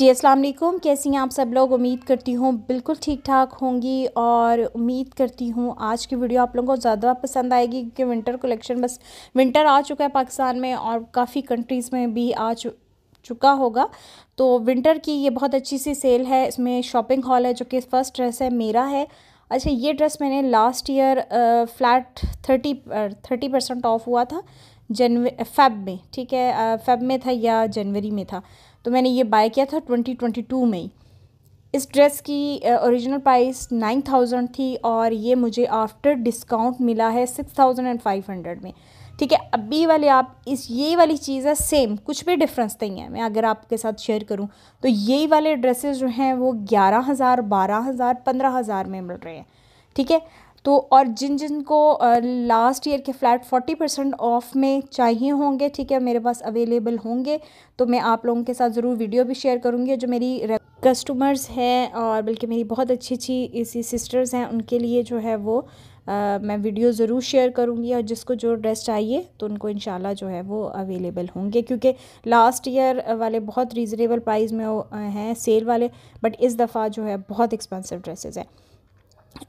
जी अस्सलाम वालेकुम कैसी हैं आप सब लोग उम्मीद करती हूँ बिल्कुल ठीक ठाक होंगी और उम्मीद करती हूँ आज की वीडियो आप लोगों को ज़्यादा पसंद आएगी क्योंकि विंटर कलेक्शन बस विंटर आ चुका है पाकिस्तान में और काफ़ी कंट्रीज़ में भी आ चुका होगा तो विंटर की ये बहुत अच्छी सी सेल है इसमें शॉपिंग हॉल है जो कि फ़र्स्ट ड्रेस है मेरा है अच्छा ये ड्रेस मैंने last year flat thirty thirty percent off हुआ था जनवरी फेब में ठीक है फेब में था या जनवरी में था तो मैंने ये बाय किया था ट्वेंटी ट्वेंटी टू में ही इस ड्रेस की ओरिजिनल प्राइस नाइन थाउजेंड थी और ये मुझे आफ्टर डिस्काउंट मिला है six thousand and five hundred में ठीक है अभी वाले आप इस ये वाली चीज़ है सेम कुछ भी डिफरेंस नहीं है मैं अगर आपके साथ शेयर करूं तो यही वाले ड्रेसेस जो हैं वो ग्यारह हज़ार बारह हज़ार पंद्रह हज़ार में मिल रहे हैं ठीक है तो और जिन जिन को लास्ट ईयर के फ्लैट फोर्टी परसेंट ऑफ में चाहिए होंगे ठीक है मेरे पास अवेलेबल होंगे तो मैं आप लोगों के साथ ज़रूर वीडियो भी शेयर करूँगी जो मेरी कस्टमर्स हैं और बल्कि मेरी बहुत अच्छी अच्छी इसी सिस्टर्स हैं उनके लिए जो है वो आ, मैं वीडियो ज़रूर शेयर करूँगी और जिसको जो ड्रेस चाहिए तो उनको इन जो है वो अवेलेबल होंगे क्योंकि लास्ट ईयर वाले बहुत रीज़नेबल प्राइस में हैं सेल वाले बट इस दफ़ा जो है बहुत एक्सपेंसिव ड्रेसेज हैं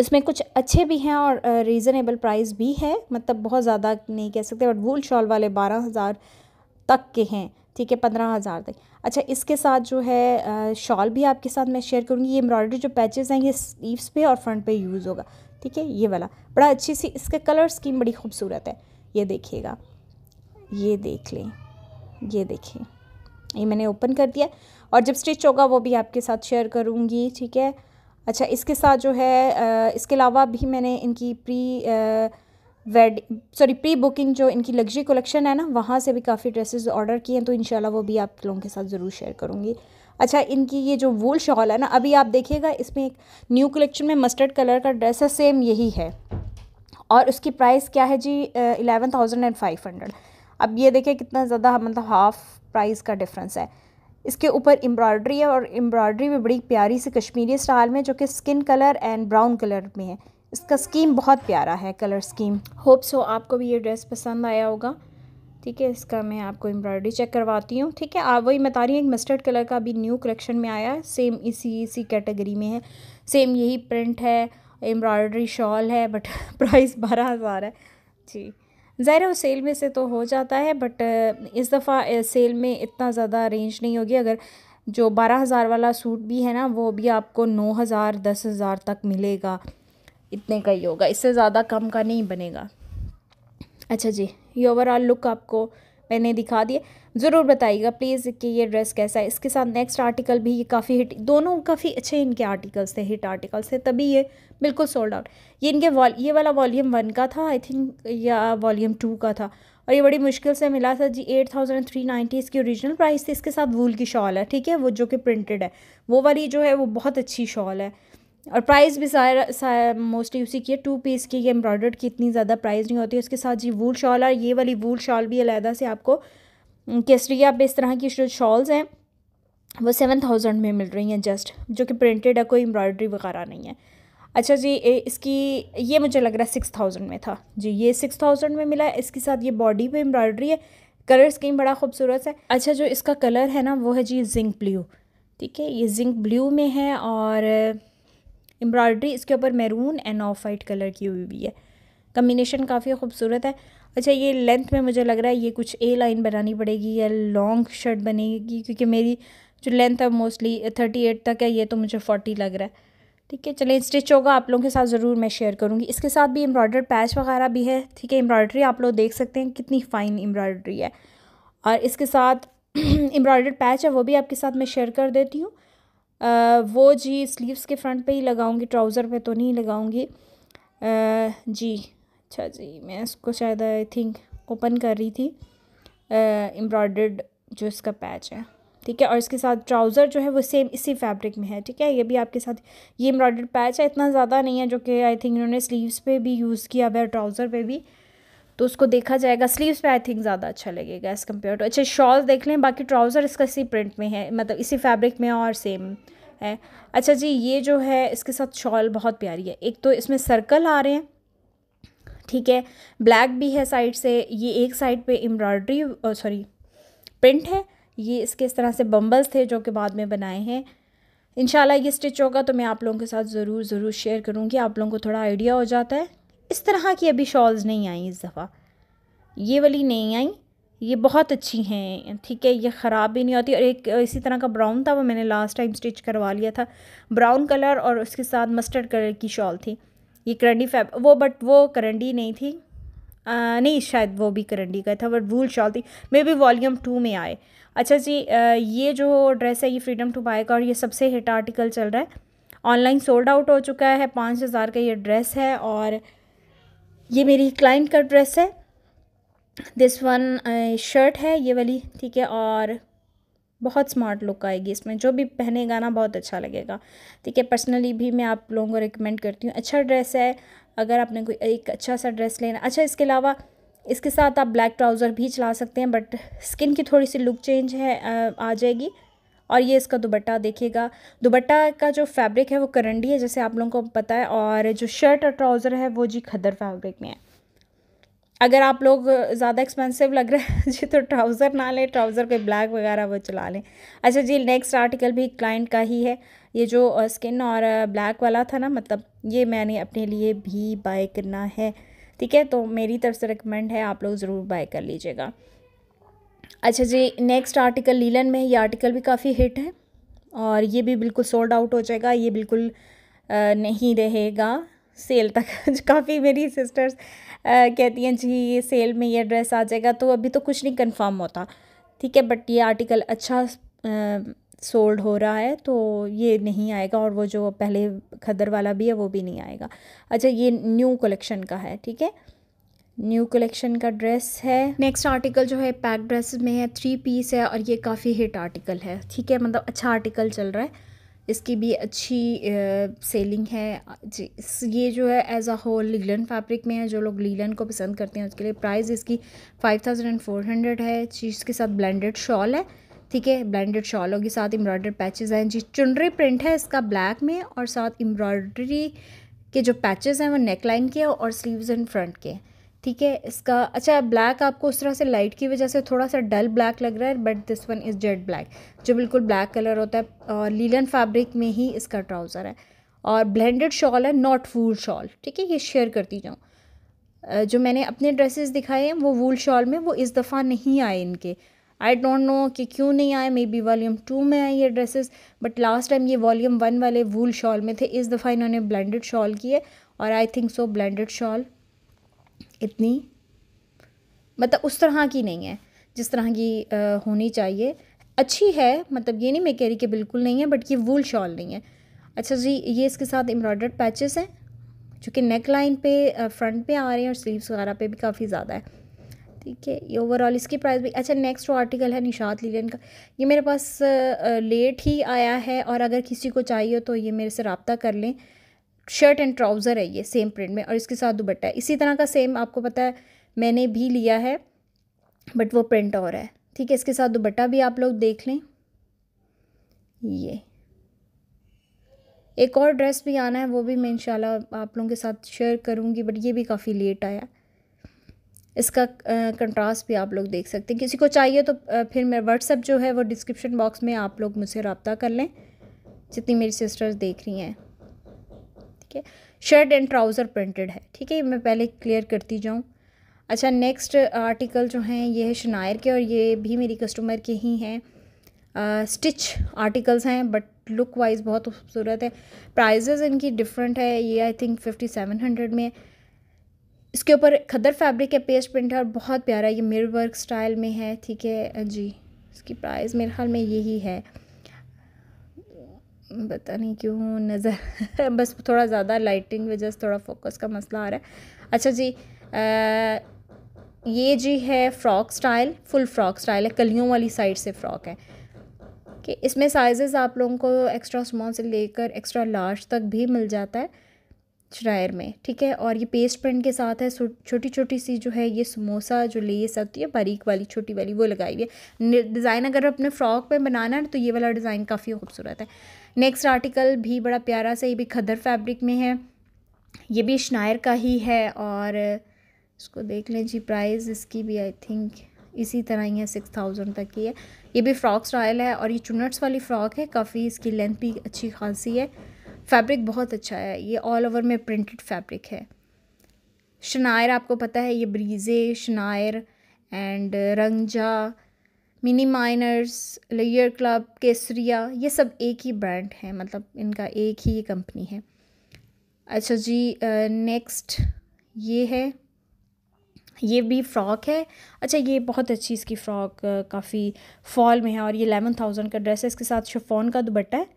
इसमें कुछ अच्छे भी हैं और रीज़नेबल प्राइस भी है मतलब बहुत ज़्यादा नहीं कह सकते बट वूल शॉल वाले बारह हज़ार तक के हैं ठीक है पंद्रह हज़ार तक अच्छा इसके साथ जो है शॉल भी आपके साथ मैं शेयर करूँगी ये एम्ब्रॉयडरी जो पैचेस हैं ये स्लीव्स पे और फ्रंट पे यूज़ होगा ठीक है ये वाला बड़ा अच्छी सी इसका कलर स्कीम बड़ी खूबसूरत है ये देखिएगा ये देख लें ये देखें ये मैंने ओपन कर दिया और जब स्टिच होगा वो भी आपके साथ शेयर करूँगी ठीक है अच्छा इसके साथ जो है इसके अलावा भी मैंने इनकी pre wed sorry pre booking जो इनकी लग्जरी कलेक्शन है ना वहाँ से भी काफ़ी ड्रेसेस ऑर्डर किए हैं तो इंशाल्लाह वो भी आप लोगों के साथ ज़रूर शेयर करूँगी अच्छा इनकी ये जो वूल शॉल है ना अभी आप देखिएगा इसमें एक न्यू कलेक्शन में मस्टर्ड कलर का ड्रेस है सेम यही है और उसकी प्राइस क्या है जी eleven thousand and five hundred अब ये देखें कितना ज़्यादा मतलब हाफ़ प्राइस का डिफरेंस है इसके ऊपर एम्ब्रॉयड्री है और एम्ब्रॉयड्री भी बड़ी प्यारी सी कश्मीरी स्टाइल में जो कि skin colour and brown colour में है इसका स्कीम बहुत प्यारा है कलर स्कीम होप सो आपको भी ये ड्रेस पसंद आया होगा ठीक है इसका मैं आपको एम्ब्रॉयडरी चेक करवाती हूँ ठीक है आप वही बता रही हैं एक मस्टर्ड कलर का अभी न्यू कलेक्शन में आया है सेम इसी इसी कैटेगरी में है सेम यही प्रिंट है एम्ब्रॉयडरी शॉल है बट प्राइस बारह हज़ार है जी ज़ाहिर है वो सेल में से तो हो जाता है बट इस दफ़ा सेल में इतना ज़्यादा रेंज नहीं होगी अगर जो बारह हज़ार वाला सूट भी है ना वो भी आपको नौ हज़ार दस हज़ार तक मिलेगा इतने का ही होगा इससे ज़्यादा कम का नहीं बनेगा अच्छा जी ये ओवरऑल लुक आपको मैंने दिखा दिया ज़रूर बताइएगा प्लीज़ कि ये ड्रेस कैसा है इसके साथ नेक्स्ट आर्टिकल भी ये काफ़ी हिट दोनों काफ़ी अच्छे इनके आर्टिकल्स थे हिट आर्टिकल्स थे तभी ये बिल्कुल सोल्ड आउट ये इनके वॉल ये वाला वॉल्यूम वन का था आई थिंक या वॉल्यूम टू का था और ये बड़ी मुश्किल से मिला था जी एट थाउजेंड थ्री नाइन्टी इसकी ओरिजिनल प्राइस थी इसके साथ वूल की शॉल है ठीक है वो जो कि प्रिंटेड है वो वाली जो है वो बहुत अच्छी शॉल है और प्राइस भी सारा मोस्टली उसी की है टू पीस की ये एम्ब्रॉयडर्ड की इतनी ज़्यादा प्राइस नहीं होती है उसके साथ जी वूल शॉल और ये वाली वूल शॉल भी अलहदा से आपको हम्म, केसरिया पे इस तरह की जो शॉल्स हैं वो सेवन थाउजेंड में मिल रही हैं जस्ट जो कि प्रिंटेड है कोई एम्ब्रॉयडरी वगैरह नहीं है अच्छा जी इसकी ये मुझे लग रहा है सिक्स थाउजेंड में था जी ये सिक्स थाउजेंड में मिला है इसके साथ ये बॉडी पे एम्ब्रॉयडरी है कलर स्कीम बड़ा खूबसूरत है अच्छा जो इसका कलर है ना वो है जी जिंक ब्ल्यू ठीक है ये जिंक ब्ल्यू में है और एम्ब्रॉयडरी इसके ऊपर maroon and off white colour की हुई हुई है कम्बिनेशन काफ़ी खूबसूरत है अच्छा ये लेंथ में मुझे लग रहा है ये कुछ ए लाइन बनानी पड़ेगी या लॉन्ग शर्ट बनेगी क्योंकि मेरी जो लेंथ है मोस्टली थर्टी एट तक है ये तो मुझे फोर्टी लग रहा है ठीक है चलें स्टिच होगा आप लोगों के साथ ज़रूर मैं शेयर करूँगी इसके साथ भी एम्ब्रॉयडर पैच वगैरह भी है ठीक है एम्ब्रॉयडरी आप लोग देख सकते हैं कितनी फ़ाइन एम्ब्रॉयडरी है और इसके साथ एम्ब्रॉयडर पैच है वो भी आपके साथ मैं शेयर कर देती हूँ वो जी स्लीव्स के फ्रंट पर ही लगाऊँगी ट्राउज़र पर तो नहीं लगाऊँगी जी अच्छा जी मैं इसको शायद आई थिंक ओपन कर रही थी एम्ब्रॉयडर्ड जो इसका पैच है ठीक है और इसके साथ ट्राउज़र जो है वो सेम इसी फैब्रिक में है ठीक है ये भी आपके साथ ये एम्ब्रॉयडर्ड पैच है इतना ज़्यादा नहीं है जो कि आई थिंक इन्होंने स्लीव्स पे भी यूज़ किया हुआ है ट्राउज़र पे भी तो उसको देखा जाएगा स्लीव्स पे आई थिंक ज़्यादा अच्छा लगेगा एज़ कम्पेयर टू अच्छा शॉल देख लें बाकी ट्राउज़र इसका इसी प्रिंट में है मतलब इसी फैब्रिक में और सेम है अच्छा जी ये जो है इसके साथ शॉल बहुत प्यारी है एक तो इसमें सर्कल आ रहे हैं ठीक है ब्लैक भी है साइड से ये एक साइड पे एम्ब्रॉयड्री सॉरी प्रिंट है ये इसके इस तरह से बम्बल्स थे जो कि बाद में बनाए हैं इनशाला ये स्टिच होगा तो मैं आप लोगों के साथ ज़रूर ज़रूर शेयर करूँगी आप लोगों को थोड़ा आइडिया हो जाता है इस तरह की अभी शॉल्स नहीं आई इस दफ़ा ये वाली नहीं आई ये बहुत अच्छी हैं ठीक है ये ख़राब भी नहीं होती और एक इसी तरह का ब्राउन था वो मैंने लास्ट टाइम स्टिच करवा लिया था ब्राउन कलर और उसके साथ मस्टर्ड कलर की शॉल थी ये करंडी फैब वो बट वो करंडी नहीं थी आ, नहीं शायद वो भी करंडी का था बट वूल शॉल थी मे बी वॉल्यूम टू में आए अच्छा जी आ, ये जो ड्रेस है ये फ्रीडम टू बाय का और ये सबसे हिट आर्टिकल चल रहा है ऑनलाइन सोल्ड आउट हो चुका है पाँच हज़ार का ये ड्रेस है और ये मेरी क्लाइंट का ड्रेस है दिस वन शर्ट है ये वाली ठीक है और बहुत स्मार्ट लुक आएगी इसमें जो भी पहनेगा ना बहुत अच्छा लगेगा ठीक है पर्सनली भी मैं आप लोगों को रिकमेंड करती हूँ अच्छा ड्रेस है अगर आपने कोई एक अच्छा सा ड्रेस लेना अच्छा इसके अलावा इसके साथ आप ब्लैक ट्राउज़र भी चला सकते हैं बट स्किन की थोड़ी सी लुक चेंज है आ जाएगी और ये इसका दुबट्टा देखिएगा दुबट्टा का जो फैब्रिक है वो करंडी है जैसे आप लोगों को पता है और जो शर्ट और ट्राउज़र है वो जी खदर फैब्रिक में है अगर आप लोग ज़्यादा एक्सपेंसिव लग रहे हैं जी तो ट्राउज़र ना लें ट्राउज़र कोई ब्लैक वगैरह वो चला लें अच्छा जी नेक्स्ट आर्टिकल भी क्लाइंट का ही है ये जो स्किन और ब्लैक वाला था ना मतलब ये मैंने अपने लिए भी बाय करना है ठीक है तो मेरी तरफ से रिकमेंड है आप लोग ज़रूर बाय कर लीजिएगा अच्छा जी नेक्स्ट आर्टिकल लीलन में ये आर्टिकल भी काफ़ी हिट है और ये भी बिल्कुल सोल्ड आउट हो जाएगा ये बिल्कुल नहीं रहेगा सेल तक काफ़ी मेरी सिस्टर्स कहती हैं जी ये सेल में ये ड्रेस आ जाएगा तो अभी तो कुछ नहीं कंफर्म होता ठीक है बट ये आर्टिकल अच्छा सोल्ड हो रहा है तो ये नहीं आएगा और वो जो पहले खदर वाला भी है वो भी नहीं आएगा अच्छा ये न्यू कलेक्शन का है ठीक है न्यू कलेक्शन का ड्रेस है नेक्स्ट आर्टिकल जो है पैक ड्रेस में है थ्री पीस है और ये काफ़ी हिट आर्टिकल है ठीक है मतलब अच्छा आर्टिकल चल रहा है इसकी भी अच्छी सेलिंग है ये जो है as a whole linen fabric में है जो लोग लीलन को पसंद करते हैं उसके लिए प्राइस इसकी five thousand and four hundred है चीज़ के साथ ब्लेंडेड शॉल है ठीक है ब्लेंडेड शॉलों के साथ एम्ब्रॉयडर पैचेस हैं जी चुनरी प्रिंट है इसका ब्लैक में और साथ एम्ब्रॉयडरी के जो पैचेस हैं वो नेकलाइन के और स्लीव्स एंड फ्रंट के हैं ठीक है इसका अच्छा ब्लैक आपको उस तरह से लाइट की वजह से थोड़ा सा डल ब्लैक लग रहा है but this one is jet black जो बिल्कुल ब्लैक कलर होता है और लीलन फैब्रिक में ही इसका ट्राउज़र है और ब्लेंडेड शॉल है नॉट वूल शॉल ठीक है ये शेयर करती जाऊँ जो मैंने अपने ड्रेसेस दिखाए हैं वो वूल शॉल में वो इस दफ़ा नहीं आए इनके आई डोंट नो कि क्यों नहीं आए मे बी वॉल्यूम टू में आए ये ड्रेसेस बट लास्ट टाइम ये वॉल्यूम वन वाले वूल शॉल में थे इस दफ़ा इन्होंने ब्लेंडेड शॉल किए और I think so blended shawl इतनी मतलब उस तरह की नहीं है जिस तरह की आ, होनी चाहिए अच्छी है मतलब ये नहीं मैं कह रही कि बिल्कुल नहीं है बट ये वूल शॉल नहीं है अच्छा जी ये इसके साथ एम्ब्रॉयडर्ड पैचेस हैं चूँकि नेक लाइन पे फ्रंट पे आ रहे हैं और स्लीव्स वगैरह पे भी काफ़ी ज़्यादा है ठीक है ये ओवरऑल इसकी प्राइस भी अच्छा नेक्स्ट जो आर्टिकल है निशात लीलन का ये मेरे पास लेट ही आया है और अगर किसी को चाहिए तो ये मेरे से रबता कर लें शर्ट एंड ट्राउज़र है ये सेम प्रिंट में और इसके साथ दुपट्टा है इसी तरह का सेम आपको पता है मैंने भी लिया है बट वो प्रिंट और है ठीक है इसके साथ दुपट्टा भी आप लोग देख लें ये एक और ड्रेस भी आना है वो भी मैं इंशाल्लाह आप लोगों के साथ शेयर करूँगी बट ये भी काफ़ी लेट आया इसका कंट्रास्ट भी आप लोग देख सकते हैं किसी को चाहिए तो फिर मेरा व्हाट्सअप जो है वो डिस्क्रिप्शन बॉक्स में आप लोग मुझसे रबता कर लें जितनी मेरी सिस्टर्स देख रही हैं ठीक है शर्ट एंड ट्राउज़र प्रिंटेड है ठीक है ये मैं पहले क्लियर करती जाऊँ अच्छा नेक्स्ट आर्टिकल uh, जो हैं ये है शनायर के और ये भी मेरी कस्टमर के ही हैं स्टिच uh, आर्टिकल्स हैं बट लुक वाइज बहुत खूबसूरत है प्राइजेज़ इनकी डिफरेंट है ये I think fifty seven hundred में इसके ऊपर खदर फैब्रिक है पेस्ट प्रिंट है और बहुत प्यारा ये मिर वर्क स्टाइल में है ठीक है जी इसकी प्राइस मेरे ख्याल में यही है पता नहीं क्यों नज़र बस थोड़ा ज़्यादा लाइटिंग वजह से थोड़ा फोकस का मसला आ रहा है अच्छा जी आ, ये जी है frock style full frock style है कलियों वाली साइड से फ़्रॉक है कि इसमें साइजेस आप लोगों को एक्स्ट्रा स्मॉल से लेकर एक्स्ट्रा लार्ज तक भी मिल जाता है श्रायर में ठीक है और ये पेस्ट प्रिंट के साथ है छोटी छोटी सी जो है ये समोसा जो लेस आती है बारीक वाली छोटी वाली वो लगाई हुई है डिज़ाइन अगर अपने फ्रॉक पे बनाना है तो ये वाला डिज़ाइन काफ़ी खूबसूरत है नेक्स्ट आर्टिकल भी बड़ा प्यारा सा ये भी खदर फैब्रिक में है ये भी शनायर का ही है और इसको देख लें जी प्राइस इसकी भी आई थिंक इसी तरह ही है सिक्स थाउजेंड तक की है ये भी फ्रॉक स्टाइल है और ये चुनट्स वाली फ़्रॉक है काफ़ी इसकी लेंथ भी अच्छी खासी है फैब्रिक बहुत अच्छा है ये ऑल ओवर में प्रिंटेड फैब्रिक है शनायर आपको पता है ये ब्रीजे शनायर एंड रंगजा मिनी माइनर्स लेयर क्लब केसरिया ये सब एक ही ब्रांड है मतलब इनका एक ही ये कंपनी है अच्छा जी नेक्स्ट ये है ये भी फ़्रॉक है अच्छा ये बहुत अच्छी इसकी फ़्रॉक काफ़ी फॉल में है और ये एलेवन थाउजेंड का ड्रेस है इसके साथ शिफोन का दुबट्टा है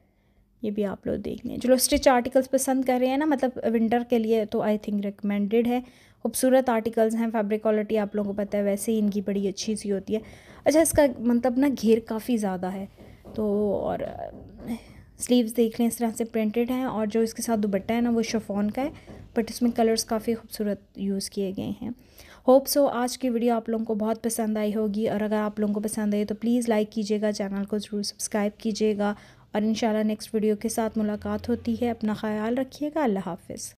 ये भी आप लोग देख लें जो लोग स्टिच आर्टिकल्स पसंद कर रहे हैं ना मतलब विंटर के लिए तो आई थिंक रिकमेंडेड है खूबसूरत आर्टिकल्स हैं फैब्रिक क्वालिटी आप लोगों को पता है वैसे ही इनकी बड़ी अच्छी सी होती है अच्छा इसका मतलब ना घेर काफ़ी ज़्यादा है तो और स्लीव्स देख लें इस तरह से प्रिंटेड हैं और जो इसके साथ दुबट्टा है ना वो शफोन का है बट इसमें कलर्स काफ़ी खूबसूरत यूज़ किए गए हैं होप सो आज की वीडियो आप लोगों को बहुत पसंद आई होगी और अगर आप लोगों को पसंद आई तो प्लीज़ लाइक कीजिएगा चैनल को ज़रूर सब्सक्राइब कीजिएगा और इन नेक्स्ट वीडियो के साथ मुलाकात होती है अपना ख्याल रखिएगा अल्लाह हाफिज़